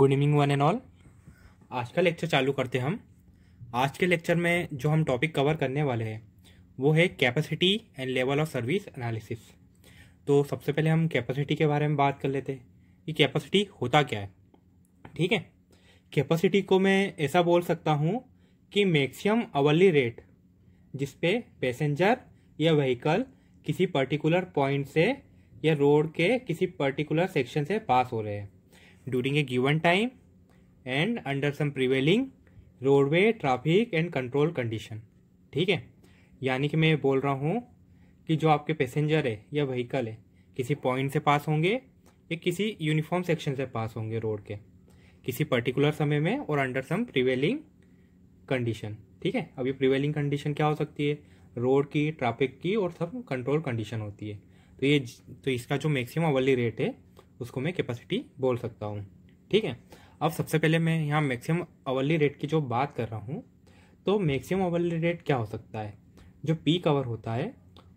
good evening one and all आज का lecture चालू करते हम आज के लेक्चर में जो हम टॉपिक कवर करने वाले हैं वो है capacity and level of service analysis तो सबसे पहले हम कैपेसिटी के बारे में बात कर लेते हैं कि कैपेसिटी होता क्या है ठीक है कैपेसिटी को मैं ऐसा बोल सकता हूँ कि मैक्सिमम अवली रेट जिसपे पैसेंजर या व्हीकल किसी पर्टिकुलर पॉइंट से या रोड के किसी पर्टिकुलर सेक्शन से पास हो रहे हैं during a given time and under some prevailing roadway traffic and control condition ठीक है यानी कि मैं बोल रहा हूँ कि जो आपके पैसेंजर है या व्हीकल है किसी पॉइंट से पास होंगे या किसी यूनिफॉर्म सेक्शन से पास होंगे रोड के किसी पर्टिकुलर समय में और अंडर सम प्रिवेलिंग कंडीशन ठीक है अभी प्रिवेलिंग कंडीशन क्या हो सकती है रोड की ट्रैफिक की और सब कंट्रोल कंडीशन होती है तो ये तो इसका जो मैक्सिमम अवली रेट है उसको मैं कैपेसिटी बोल सकता हूँ ठीक है अब सबसे पहले मैं यहाँ मैक्सिमम अवर्ली रेट की जो बात कर रहा हूँ तो मैक्सिमम अवर्ली रेट क्या हो सकता है जो पीक आवर होता है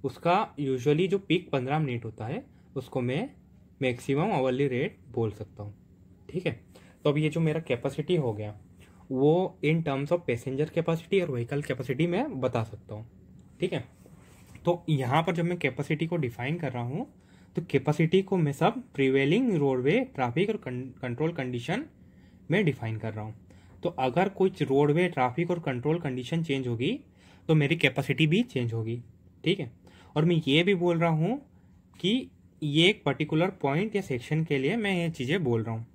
उसका यूजुअली जो पीक पंद्रह मिनट होता है उसको मैं मैक्सिमम अवर्ली रेट बोल सकता हूँ ठीक है तो अब ये जो मेरा कैपेसिटी हो गया वो in terms of passenger capacity और व्हीकल कैपेसिटी मैं बता सकता हूँ ठीक है तो यहाँ पर जब मैं कैपेसिटी को डिफाइन कर रहा हूँ तो कैपेसिटी को मैं सब प्रिवेलिंग रोडवे ट्रैफिक और कंट्रोल कंडीशन में डिफाइन कर रहा हूँ तो अगर कुछ रोडवे ट्रैफिक और कंट्रोल कंडीशन चेंज होगी तो मेरी कैपेसिटी भी चेंज होगी ठीक है और मैं ये भी बोल रहा हूँ कि ये एक पर्टिकुलर पॉइंट या सेक्शन के लिए मैं ये चीज़ें बोल रहा हूँ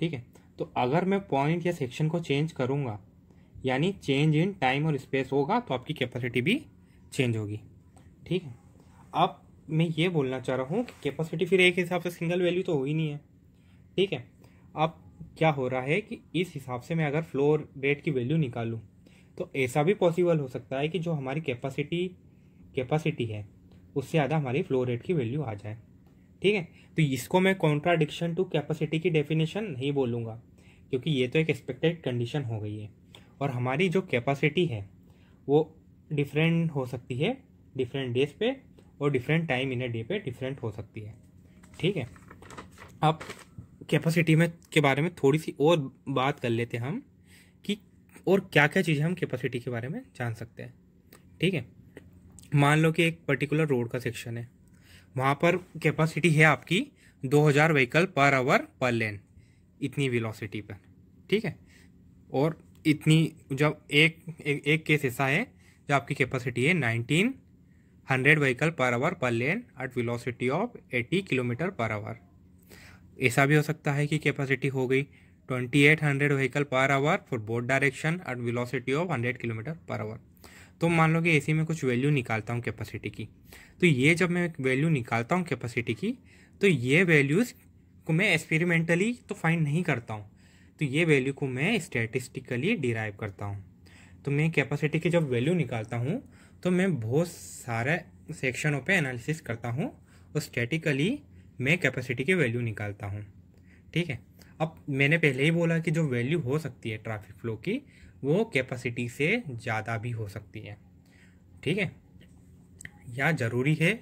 ठीक है तो अगर मैं पॉइंट या सेक्शन को चेंज करूँगा यानी चेंज इन टाइम और स्पेस होगा तो आपकी कैपेसिटी भी चेंज होगी ठीक है अब मैं ये बोलना चाह रहा हूँ कि कैपेसिटी फिर एक हिसाब से सिंगल वैल्यू तो हो ही नहीं है ठीक है अब क्या हो रहा है कि इस हिसाब से मैं अगर फ्लोर रेट की वैल्यू निकालूँ तो ऐसा भी पॉसिबल हो सकता है कि जो हमारी कैपेसिटी कैपेसिटी है उससे ज़्यादा हमारी फ्लो रेट की वैल्यू आ जाए ठीक है तो इसको मैं कॉन्ट्राडिक्शन टू कैपेसिटी की डेफिनेशन नहीं बोलूँगा क्योंकि ये तो एक एक्सपेक्टेड कंडीशन हो गई है और हमारी जो कैपेसिटी है वो डिफरेंट हो सकती है डिफरेंट डेज पे और different time in a day पे डिफरेंट हो सकती है ठीक है अब कैपेसिटी में के बारे में थोड़ी सी और बात कर लेते हैं हम कि और क्या क्या चीज़ें हम कैपेसिटी के बारे में जान सकते हैं ठीक है मान लो कि एक पर्टिकुलर रोड का सेक्शन है वहाँ पर कैपेसिटी है आपकी 2000 व्हीकल पर आवर पर लेन इतनी वेलोसिटी पर ठीक है और इतनी जब एक एक, एक केस ऐसा है जो आपकी कैपेसिटी है nineteen 100 vehicle per hour per lane at velocity of 80 kilometre per hour ऐसा भी हो सकता है कि कैपेसिटी हो गई 2800 vehicle per hour for both direction at velocity of 100 kilometre per hour तो मान लो कि ए में कुछ वैल्यू निकालता हूँ कैपेसिटी की तो ये जब मैं वैल्यू निकालता हूँ कैपेसिटी की तो ये वैल्यूज़ को मैं एक्सपेरिमेंटली तो फाइंड नहीं करता हूँ तो ये वैल्यू को मैं स्टैटिस्टिकली डिराइव करता हूँ तो मैं कैपेसिटी की जब वैल्यू निकालता हूँ तो मैं बहुत सारे सेक्शनों पे एनालिसिस करता हूँ और स्टैटिकली मैं कैपेसिटी के वैल्यू निकालता हूँ ठीक है अब मैंने पहले ही बोला कि जो वैल्यू हो सकती है ट्रैफिक फ्लो की वो कैपेसिटी से ज़्यादा भी हो सकती है ठीक है या ज़रूरी है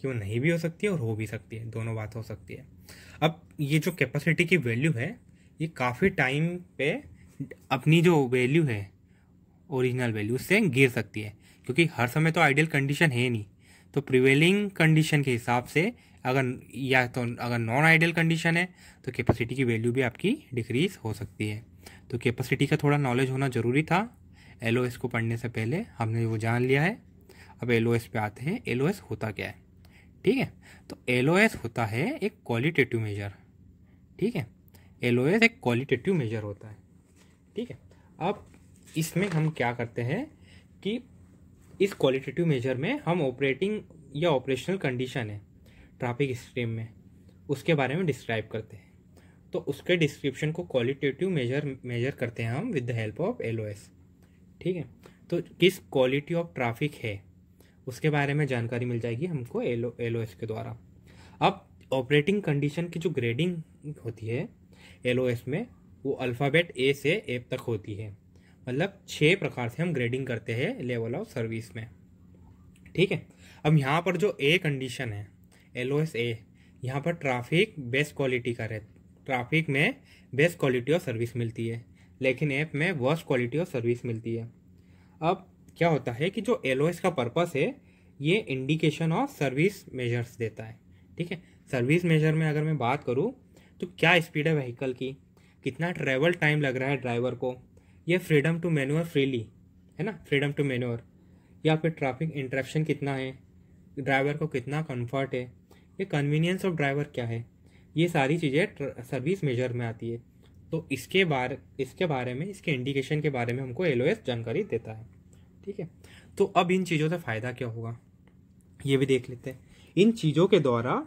कि वो नहीं भी हो सकती है और हो भी सकती है दोनों बात हो सकती है अब ये जो कैपेसिटी की वैल्यू है ये काफ़ी टाइम पे अपनी जो वैल्यू है ओरिजिनल वैल्यू से गिर सकती है क्योंकि हर समय तो आइडियल कंडीशन है नहीं तो प्रिवेलिंग कंडीशन के हिसाब से अगर या तो अगर नॉन आइडियल कंडीशन है तो कैपेसिटी की वैल्यू भी आपकी डिक्रीज हो सकती है तो कैपेसिटी का थोड़ा नॉलेज होना ज़रूरी था एल को पढ़ने से पहले हमने वो जान लिया है अब एल पे आते हैं एल होता क्या है ठीक है तो एल होता है एक क्वालिटेटिव मेजर ठीक है एल एक क्वालिटेटिव मेजर होता है ठीक है अब इसमें हम क्या करते हैं कि इस क्वालिटेटिव मेजर में हम ऑपरेटिंग या ऑपरेशनल कंडीशन है ट्रैफिक स्ट्रीम में उसके बारे में डिस्क्राइब करते हैं तो उसके डिस्क्रिप्शन को क्वालिटेटिव मेजर मेजर करते हैं हम with the help of L ठीक है तो किस क्वालिटी ऑफ ट्राफिक है उसके बारे में जानकारी मिल जाएगी हमको एल एल के द्वारा अब ऑपरेटिंग कंडीशन की जो ग्रेडिंग होती है एल में वो अल्फ़ाबेट ए से एफ तक होती है मतलब छः प्रकार से हम ग्रेडिंग करते हैं लेवल ऑफ सर्विस में ठीक है अब यहाँ पर जो ए कंडीशन है एल ओ एस ए यहाँ पर ट्रैफिक बेस्ट क्वालिटी का रहता ट्रैफिक में बेस्ट क्वालिटी ऑफ सर्विस मिलती है लेकिन ऐप में वर्स्ट क्वालिटी ऑफ सर्विस मिलती है अब क्या होता है कि जो एल ओ एस का पर्पस है ये इंडिकेशन ऑफ सर्विस मेजर्स देता है ठीक है सर्विस मेजर में अगर मैं बात करूँ तो क्या स्पीड है व्हीकल की कितना ट्रैवल टाइम लग रहा है ड्राइवर को यह फ्रीडम टू मैन्योर फ्रीली है ना फ्रीडम टू मैन्योर या फिर ट्रैफिक इंटरेक्शन कितना है ड्राइवर को कितना कंफर्ट है ये कन्वीनियंस ऑफ ड्राइवर क्या है ये सारी चीज़ें सर्विस मेजर में आती है तो इसके बारे इसके बारे में इसके इंडिकेशन के बारे में हमको एल जानकारी देता है ठीक है तो अब इन चीज़ों से फ़ायदा क्या होगा ये भी देख लेते हैं इन चीज़ों के द्वारा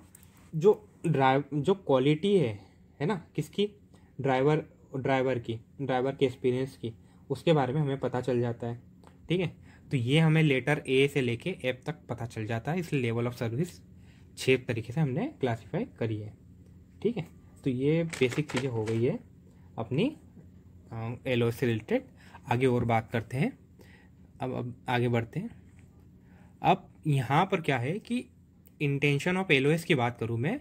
जो ड्राइव जो क्वालिटी है है ना किसकी ड्राइवर ड्राइवर की ड्राइवर के एक्सपीरियंस की उसके बारे में हमें पता चल जाता है ठीक है तो ये हमें लेटर ए से लेके एफ तक पता चल जाता है इसलिए लेवल ऑफ सर्विस छः तरीके से हमने क्लासीफाई करी है ठीक है तो ये बेसिक चीज़ें हो गई है अपनी एल से रिलेटेड आगे और बात करते हैं अब अब आगे बढ़ते हैं अब यहाँ पर क्या है कि इंटेंशन ऑफ एल की बात करूँ मैं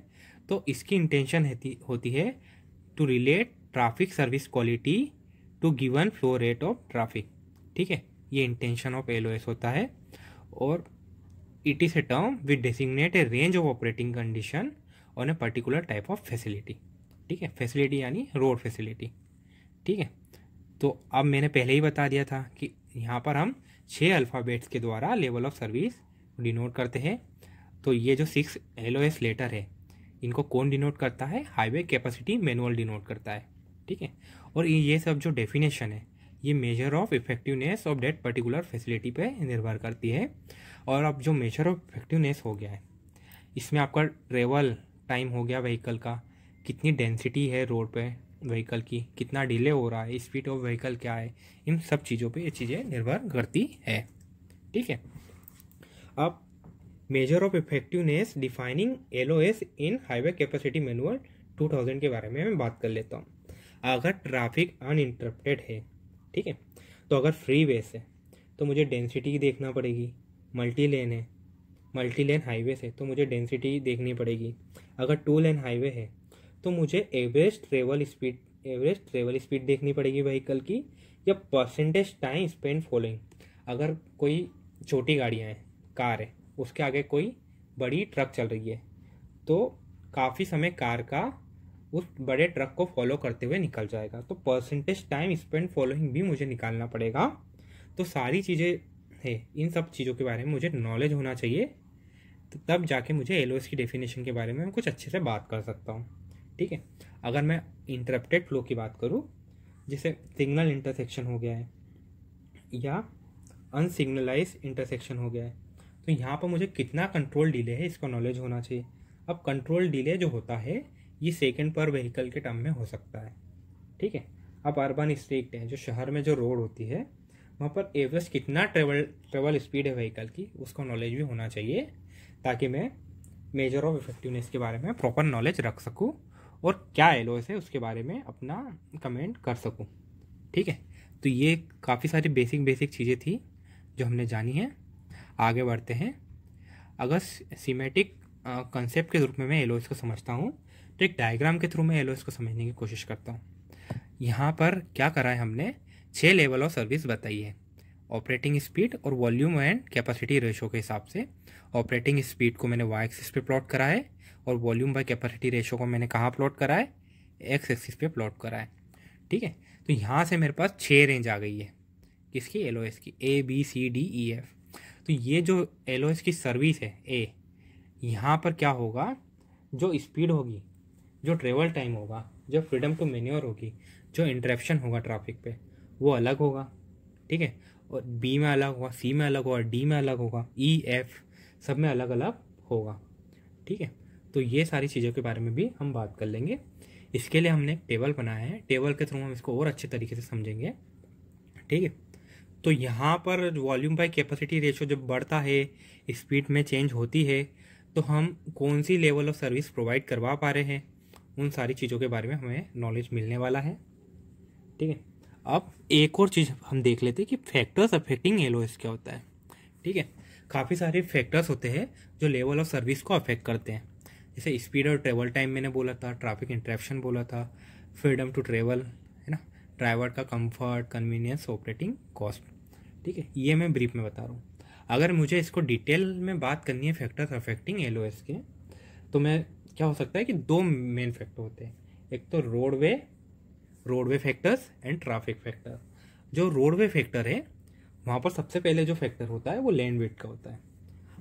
तो इसकी इंटेंशन होती है to relate traffic service quality to given flow rate of traffic ठीक है ये इंटेंशन ऑफ एल होता है और it is a term with designate a range of operating condition on a particular type of facility ठीक है facility यानी road facility ठीक है तो अब मैंने पहले ही बता दिया था कि यहाँ पर हम छः अल्फ़ाबेट्स के द्वारा लेवल ऑफ सर्विस डिनोट करते हैं तो ये जो six L O S letter है इनको कौन डिनोट करता है हाईवे कैपेसिटी मैनुअल डिनोट करता है ठीक है और ये सब जो डेफिनेशन है ये measure of effectiveness of that particular facility पे निर्भर करती है और अब जो मेजर ऑफ इफेक्टिवनेस हो गया है इसमें आपका ट्रेवल टाइम हो गया व्हीकल का कितनी डेंसिटी है रोड पे व्हीकल की कितना डिले हो रहा है स्पीड ऑफ व्हीकल क्या है इन सब चीज़ों पे ये चीज़ें निर्भर करती है ठीक है अब measure of effectiveness defining L in highway capacity manual two के बारे में मैं बात कर लेता हूँ अगर ट्रैफिक अनइंटरप्टेड है ठीक है तो अगर फ्री वे से तो मुझे डेंसिटी देखना पड़ेगी मल्टी लेन है मल्टी लेन हाईवे से तो मुझे डेंसिटी देखनी पड़ेगी अगर टू लेन हाईवे है तो मुझे average travel speed average travel speed देखनी पड़ेगी व्हीकल की या परसेंटेज टाइम स्पेंड फॉलोइंग अगर कोई छोटी गाड़ियाँ हैं कार है उसके आगे कोई बड़ी ट्रक चल रही है तो काफ़ी समय कार का उस बड़े ट्रक को फॉलो करते हुए निकल जाएगा तो परसेंटेज टाइम स्पेंड फॉलोइंग भी मुझे निकालना पड़ेगा तो सारी चीज़ें है इन सब चीज़ों के बारे में मुझे नॉलेज होना चाहिए तो तब जाके मुझे एल की डेफिनेशन के बारे में मैं कुछ अच्छे से बात कर सकता हूँ ठीक है अगर मैं इंटरप्टेड फ्लो की बात करूँ जैसे सिग्नल इंटरसेक्शन हो गया है या अनसिग्नलाइज इंटरसेक्शन हो गया है तो यहाँ पर मुझे कितना कंट्रोल डिले है इसका नॉलेज होना चाहिए अब कंट्रोल डिले जो होता है ये सेकेंड पर व्हीकल के टर्म में हो सकता है ठीक है अब अर्बन स्ट्रीट है जो शहर में जो रोड होती है वहाँ पर एवरेज कितना ट्रेवल ट्रेवल स्पीड है व्हीकल की उसका नॉलेज भी होना चाहिए ताकि मैं मेजर ऑफ इफेक्टिवनेस के बारे में प्रॉपर नॉलेज रख सकूँ और क्या एलोस है उसके बारे में अपना कमेंट कर सकूँ ठीक है तो ये काफ़ी सारी बेसिक बेसिक चीज़ें थी जो हमने जानी है आगे बढ़ते हैं अगर सीमेटिक कंसेप्ट के रूप में मैं एलोस को समझता हूँ तो एक डायग्राम के थ्रू मैं एल को समझने की कोशिश करता हूँ यहाँ पर क्या करा है हमने छः लेवल ऑफ सर्विस बताई है ऑपरेटिंग स्पीड और वॉल्यूम एंड कैपेसिटी रेशो के हिसाब से ऑपरेटिंग स्पीड को मैंने वाई एक्सिस पे प्लॉट करा है और वॉल्यूम बाय कैपेसिटी रेशो को मैंने कहाँ प्लॉट करा है एक्स एक्सिस पे प्लॉट करा है ठीक है तो यहाँ से मेरे पास छः रेंज आ गई है किसकी एल की A B C D E F तो ये जो एल की सर्विस है ए यहाँ पर क्या होगा जो स्पीड होगी जो ट्रेवल टाइम होगा जो फ्रीडम टू मेन्योर होगी जो इंटरेप्शन होगा ट्रैफिक पे वो अलग होगा ठीक है और बी में अलग होगा सी में अलग होगा डी में अलग होगा ई e, एफ सब में अलग अलग होगा ठीक है तो ये सारी चीज़ों के बारे में भी हम बात कर लेंगे इसके लिए हमने एक टेबल बनाया है टेबल के थ्रू हम इसको और अच्छे तरीके से समझेंगे ठीक है तो यहाँ पर वॉल्यूम बाय कैपेसिटी रेशियो जब बढ़ता है स्पीड में चेंज होती है तो हम कौन सी लेवल ऑफ सर्विस प्रोवाइड करवा पा रहे हैं उन सारी चीज़ों के बारे में हमें नॉलेज मिलने वाला है ठीक है अब एक और चीज़ हम देख लेते हैं कि फैक्टर्स अफेक्टिंग एलोइस क्या होता है ठीक है काफ़ी सारे फैक्टर्स होते हैं जो लेवल ऑफ सर्विस को अफेक्ट करते हैं जैसे स्पीड और ट्रेवल टाइम मैंने बोला था ट्रैफिक इंट्रैक्शन बोला था फ्रीडम टू ट्रेवल है ना ड्राइवर का कंफर्ट कन्वीनियंस ऑपरेटिंग कॉस्ट ठीक है ये मैं ब्रीफ में बता रहा हूँ अगर मुझे इसको डिटेल में बात करनी है फैक्टर्स अफेक्टिंग एल के तो मैं क्या हो सकता है कि दो मेन फैक्टर होते हैं एक तो roadway roadway factors and traffic factor जो रोडवे फैक्टर है वहाँ पर सबसे पहले जो फैक्टर होता है वो लैंड वेट का होता है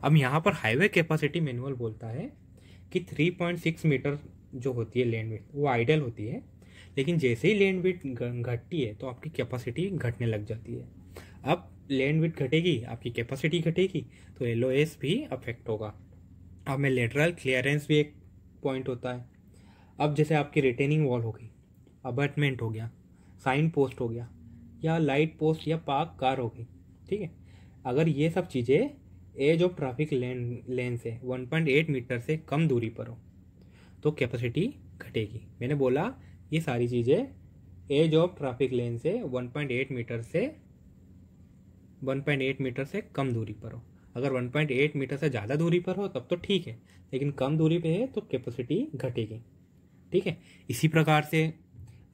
अब यहाँ पर हाईवे कैपेसिटी मैनुअल बोलता है कि 3.6 मीटर जो होती है लैंड वेट वो आइडल होती है लेकिन जैसे ही लैंड वेट घटती है तो आपकी कैपेसिटी घटने लग जाती है अब लैंड वेट घटेगी आपकी कैपेसिटी घटेगी तो एल भी अफेक्ट होगा अब मैं लेटरल क्लियरेंस भी एक पॉइंट होता है अब जैसे आपकी रिटेनिंग वॉल हो गई अपार्टमेंट हो गया साइन पोस्ट हो गया या लाइट पोस्ट या पार्क कार हो गई ठीक है अगर ये सब चीज़ें edge of traffic lane lane से 1.8 मीटर से कम दूरी पर हो तो कैपेसिटी घटेगी मैंने बोला ये सारी चीज़ें एज ऑफ ट्रैफिक लेन से 1.8 मीटर से 1.8 मीटर से कम दूरी पर हो अगर 1.8 मीटर से ज़्यादा दूरी पर हो तब तो ठीक है लेकिन कम दूरी पे है तो कैपेसिटी घटेगी ठीक है इसी प्रकार से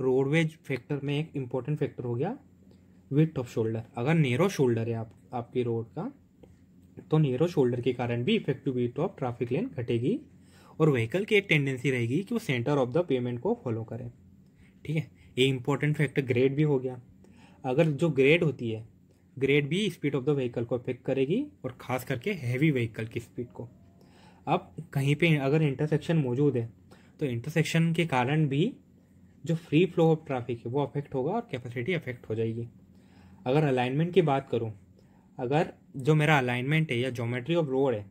रोडवेज फैक्टर में एक इम्पोर्टेंट फैक्टर हो गया विथ ऑफ शोल्डर अगर नेरो शोल्डर है आप आपकी रोड का तो नेरो शोल्डर के कारण भी effective width of traffic lane घटेगी और व्हीकल की एक टेंडेंसी रहेगी कि वो सेंटर ऑफ द पेमेंट को फॉलो करें ठीक है ये इम्पोर्टेंट फैक्टर ग्रेड भी हो गया अगर जो ग्रेड होती है ग्रेड भी स्पीड ऑफ द व्हीकल को अफेक्ट करेगी और ख़ास करके हैवी व्हीकल की स्पीड को अब कहीं पे अगर इंटरसेक्शन मौजूद है तो इंटरसेक्शन के कारण भी जो फ्री फ्लो ऑफ ट्रैफिक है वो अफेक्ट होगा और कैपेसिटी अफेक्ट हो जाएगी अगर अलाइनमेंट की बात करूँ अगर जो मेरा अलाइनमेंट है या जोमेट्री ऑफ रोड है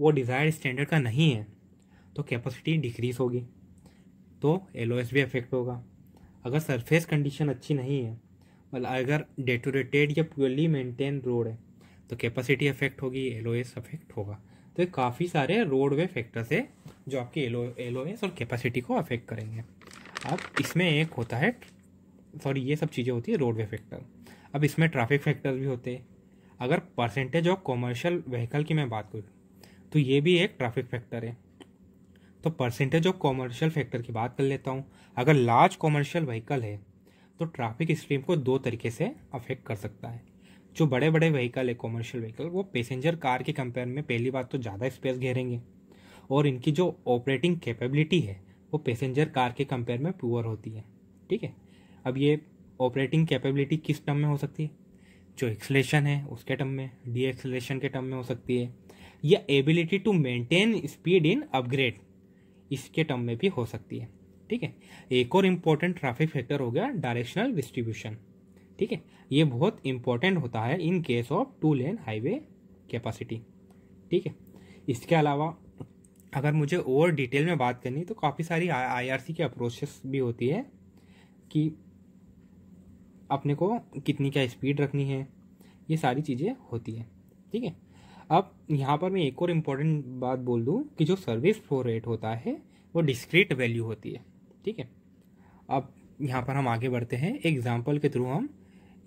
वो डिज़ायर्ड स्टैंडर्ड का नहीं है तो कैपेसिटी डिक्रीज़ होगी तो एल भी अफेक्ट होगा अगर सरफेस कंडीशन अच्छी नहीं है मतलब अगर डेटोरेटेड या प्योरली मेंटेन रोड है तो कैपेसिटी अफेक्ट होगी एल अफेक्ट होगा तो ये काफ़ी सारे रोडवे फैक्टर्स है जो आपके एलो एस और कैपेसिटी को अफेक्ट करेंगे अब इसमें एक होता है सॉरी ये सब चीज़ें होती है रोडवे फैक्टर अब इसमें ट्रैफिक फैक्टर्स भी होते हैं अगर परसेंटेज ऑफ कॉमर्शियल व्हीकल की मैं बात करूँ तो ये भी एक ट्रैफिक फैक्टर है तो परसेंटेज ऑफ कॉमर्शियल फैक्टर की बात कर लेता हूँ अगर लार्ज कॉमर्शियल व्हीकल है तो ट्रैफिक स्ट्रीम को दो तरीके से अफेक्ट कर सकता है जो बड़े बड़े व्हीकल है कॉमर्शियल व्हीकल वो पैसेंजर कार के कंपेयर में पहली बात तो ज़्यादा स्पेस घेरेंगे और इनकी जो ऑपरेटिंग कैपेबिलिटी है वो पैसेंजर कार के कंपेयर में पुअर होती है ठीक है अब ये ऑपरेटिंग कैपेबिलिटी किस टर्म में हो सकती है जो एक्सलेशन है उसके टर्म में डी एक्सलेशन के टर्म में हो सकती है या ability to maintain speed in upgrade इसके टर्म में भी हो सकती है ठीक है एक और इम्पॉर्टेंट ट्रैफिक फैक्टर हो गया डायरेक्शनल डिस्ट्रीब्यूशन ठीक है ये बहुत इंपॉर्टेंट होता है in case of two lane highway capacity ठीक है इसके अलावा अगर मुझे और डिटेल में बात करनी तो काफ़ी सारी आईआरसी के अप्रोचेस भी होती है कि अपने को कितनी क्या स्पीड रखनी है ये सारी चीज़ें होती हैं ठीक है अब यहाँ पर मैं एक और इम्पॉर्टेंट बात बोल दूँ कि जो सर्विस फ्लो रेट होता है वो डिस्क्रीट वैल्यू होती है ठीक है अब यहाँ पर हम आगे बढ़ते हैं एग्जाम्पल के थ्रू हम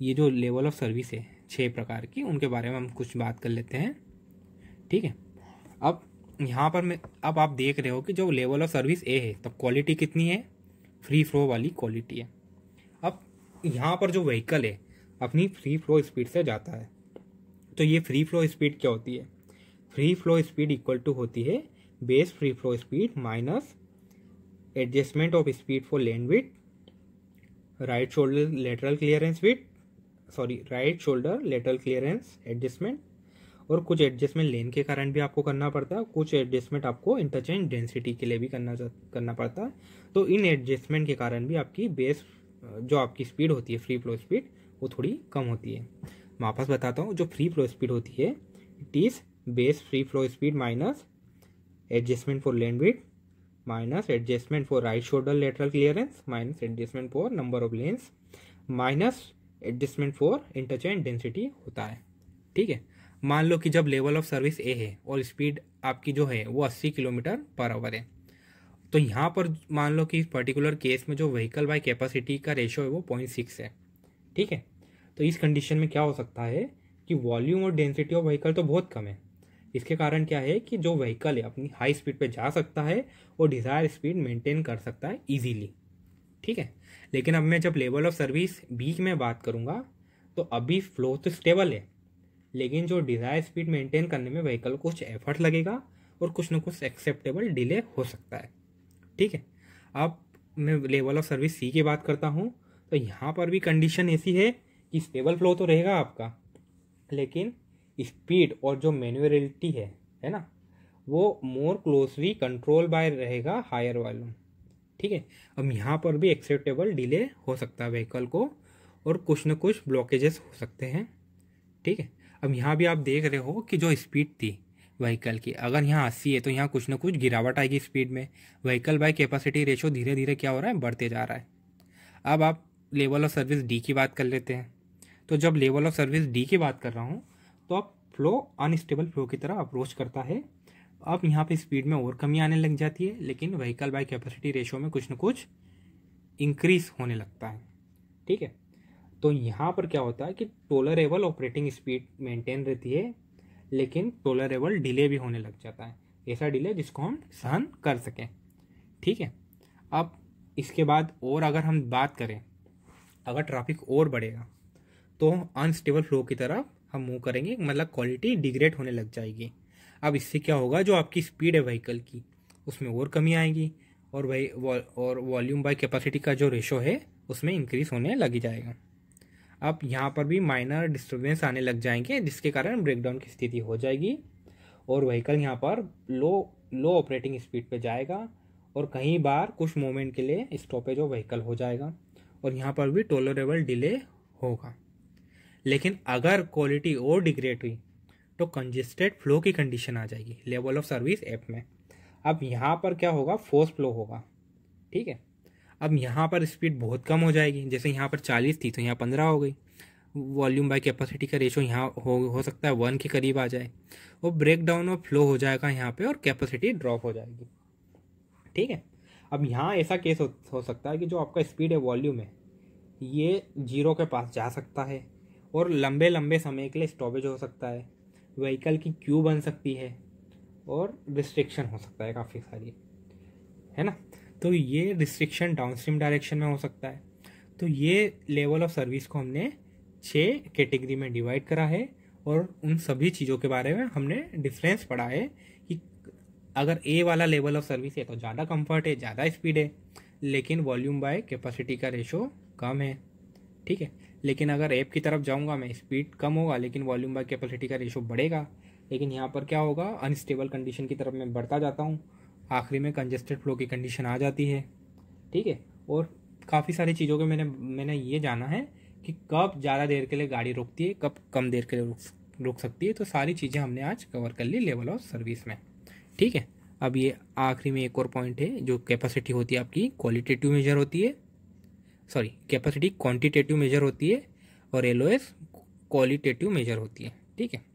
ये जो लेवल ऑफ सर्विस है छः प्रकार की उनके बारे में हम कुछ बात कर लेते हैं ठीक है अब यहाँ पर मैं अब आप देख रहे हो कि जो लेवल ऑफ सर्विस ए है तब क्वालिटी कितनी है फ्री फ्लो वाली क्वालिटी है अब यहाँ पर जो व्हीकल है अपनी फ्री फ्लो स्पीड से जाता है तो ये फ्री फ्लो स्पीड क्या होती है free flow speed equal to होती है base free flow speed minus adjustment of speed for lane width right shoulder lateral clearance width sorry right shoulder lateral clearance adjustment और कुछ एडजस्टमेंट लेन के कारण भी आपको करना पड़ता है कुछ एडजस्टमेंट आपको इंटरचेंज डेंसिटी के लिए भी करना करना पड़ता है तो इन एडजस्टमेंट के कारण भी आपकी बेस जो आपकी स्पीड होती है फ्री फ्लो स्पीड वो थोड़ी कम होती है मैं वापस बताता हूँ जो फ्री फ्लो स्पीड होती है it is base free flow speed minus adjustment for lane width minus adjustment for right shoulder lateral clearance minus adjustment for number of lanes minus adjustment for interchange density होता है ठीक है मान लो कि जब level of service ए है और speed आपकी जो है वो 80 किलोमीटर पर आवर है तो यहाँ पर मान लो कि इस पर्टिकुलर केस में जो व्हीकल बाय कैपेसिटी का रेशो है वो पॉइंट सिक्स है ठीक है तो इस कंडीशन में क्या हो सकता है कि वॉल्यूम और डेंसिटी ऑफ व्हीकल तो बहुत कम है इसके कारण क्या है कि जो व्हीकल है अपनी हाई स्पीड पे जा सकता है और डिज़ायर स्पीड मेंटेन कर सकता है इजीली ठीक है लेकिन अब मैं जब लेवल ऑफ सर्विस बीच में बात करूँगा तो अभी फ्लो तो स्टेबल है लेकिन जो डिज़ायर स्पीड मेंटेन करने में व्हीकल को कुछ एफर्ट लगेगा और कुछ ना कुछ एक्सेप्टेबल डिले हो सकता है ठीक है अब मैं लेवल ऑफ सर्विस सी की बात करता हूँ तो यहाँ पर भी कंडीशन ऐसी है कि स्टेबल फ्लो तो रहेगा आपका लेकिन स्पीड और जो मैनुअलिटी है है ना वो मोर क्लोजली कंट्रोल बाय रहेगा हायर वालों ठीक है अब यहाँ पर भी एक्सेप्टेबल डिले हो सकता है व्हीकल को और कुछ ना कुछ ब्लॉकेजेस हो सकते हैं ठीक है अब यहाँ भी आप देख रहे हो कि जो स्पीड थी व्हीकल की अगर यहाँ अस्सी है तो यहाँ कुछ ना कुछ गिरावट आएगी स्पीड में व्हीकल बाय कैपेसिटी रेशो धीरे धीरे क्या हो रहा है बढ़ते जा रहा है अब आप लेवल ऑफ सर्विस डी की बात कर लेते हैं तो जब लेवल ऑफ सर्विस डी की बात कर रहा हूँ तो आप फ्लो अनस्टेबल फ्लो की तरह अप्रोच करता है अब यहाँ पे स्पीड में और कमी आने लग जाती है लेकिन व्हीकल बाय कैपेसिटी रेशो में कुछ ना कुछ इंक्रीज होने लगता है ठीक है तो यहाँ पर क्या होता है कि टोलरेबल ऑपरेटिंग स्पीड मेंटेन रहती है लेकिन टोलरेबल डिले भी होने लग जाता है ऐसा डिले जिसको हम सहन कर सकें ठीक है अब इसके बाद और अगर हम बात करें अगर ट्रैफिक और बढ़ेगा तो अनस्टेबल फ्लो की तरफ हम मूव करेंगे मतलब क्वालिटी डिग्रेड होने लग जाएगी अब इससे क्या होगा जो आपकी स्पीड है व्हीकल की उसमें और कमी आएगी और वही और वॉल्यूम बाय कैपेसिटी का जो रेशो है उसमें इंक्रीज होने लग जाएगा अब यहाँ पर भी माइनर डिस्टर्बेंस आने लग जाएंगे जिसके कारण ब्रेकडाउन की स्थिति हो जाएगी और व्हीकल यहाँ पर लो लो ऑपरेटिंग स्पीड पर जाएगा और कहीं बार कुछ मोमेंट के लिए स्टॉपेज ऑफ व्हीकल हो जाएगा और यहाँ पर भी टोलरेबल डिले होगा लेकिन अगर क्वालिटी और डिग्रेड हुई तो कंजेस्टेड फ्लो की कंडीशन आ जाएगी लेवल ऑफ सर्विस ऐप में अब यहाँ पर क्या होगा फोर्स फ्लो होगा ठीक है अब यहाँ पर स्पीड बहुत कम हो जाएगी जैसे यहाँ पर चालीस थी तो यहाँ पंद्रह हो गई वॉल्यूम बाय कैपेसिटी का रेशो यहाँ हो हो सकता है वन के करीब आ जाए वो ब्रेक डाउन और फ्लो हो जाएगा यहाँ पे और कैपेसिटी ड्रॉप हो जाएगी ठीक है अब यहाँ ऐसा केस हो, हो सकता है कि जो आपका स्पीड है वॉल्यूम है ये जीरो के पास जा सकता है और लंबे लंबे समय के लिए स्टॉपेज हो सकता है व्हीकल की क्यू बन सकती है और रिस्ट्रिक्शन हो सकता है काफ़ी सारी है ना तो ये रिस्ट्रिक्शन डाउनस्ट्रीम डायरेक्शन में हो सकता है तो ये लेवल ऑफ सर्विस को हमने छः कैटेगरी में डिवाइड करा है और उन सभी चीज़ों के बारे में हमने डिफरेंस पढ़ा है कि अगर ए वाला लेवल ऑफ सर्विस है तो ज़्यादा कंफर्ट है ज़्यादा स्पीड है लेकिन वॉल्यूम बाय कैपेसिटी का रेशो कम है ठीक है लेकिन अगर ऐप की तरफ जाऊँगा मैं स्पीड कम होगा लेकिन वॉल्यूम बाई कैपेसिटी का रेशो बढ़ेगा लेकिन यहाँ पर क्या होगा अनस्टेबल कंडीशन की तरफ मैं बढ़ता जाता हूँ आखिरी में कंजेस्टेड फ्लो की कंडीशन आ जाती है ठीक है और काफ़ी सारी चीज़ों के मैंने मैंने ये जाना है कि कब ज़्यादा देर के लिए गाड़ी रुकती है कब कम देर के लिए रुक रुक सकती है तो सारी चीज़ें हमने आज कवर कर ली लेवल ऑफ सर्विस में ठीक है अब ये आखिरी में एक और पॉइंट है जो कैपेसिटी होती है आपकी क्वालिटेटिव मेजर होती है सॉरी कैपेसिटी क्वांटिटेटिव मेजर होती है और एलओएस क्वालिटेटिव मेजर होती है ठीक है